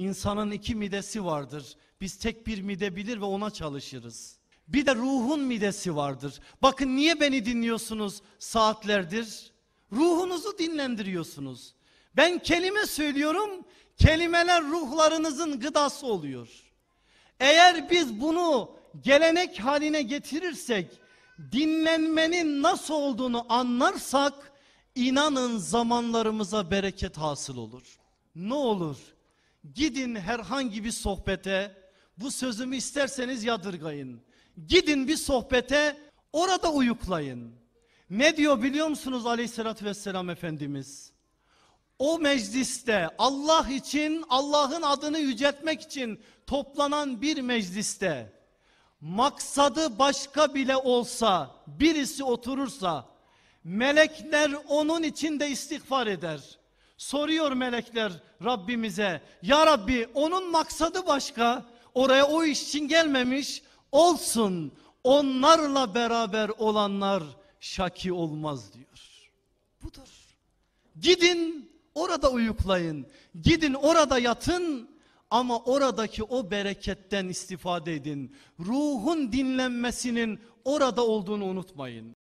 İnsanın iki midesi vardır. Biz tek bir mide bilir ve ona çalışırız. Bir de ruhun midesi vardır. Bakın niye beni dinliyorsunuz saatlerdir? Ruhunuzu dinlendiriyorsunuz. Ben kelime söylüyorum. Kelimeler ruhlarınızın gıdası oluyor. Eğer biz bunu gelenek haline getirirsek, dinlenmenin nasıl olduğunu anlarsak, inanın zamanlarımıza bereket hasıl olur. Ne olur? Gidin herhangi bir sohbete bu sözümü isterseniz yadırgayın. Gidin bir sohbete orada uyuklayın. Ne diyor biliyor musunuz aleyhissalatü vesselam Efendimiz? O mecliste Allah için Allah'ın adını yüceltmek için toplanan bir mecliste maksadı başka bile olsa birisi oturursa melekler onun için de istiğfar eder. Soruyor melekler Rabbimize. Ya Rabbi onun maksadı başka. Oraya o iş için gelmemiş. Olsun onlarla beraber olanlar şaki olmaz diyor. Budur. Gidin orada uyuklayın. Gidin orada yatın ama oradaki o bereketten istifade edin. Ruhun dinlenmesinin orada olduğunu unutmayın.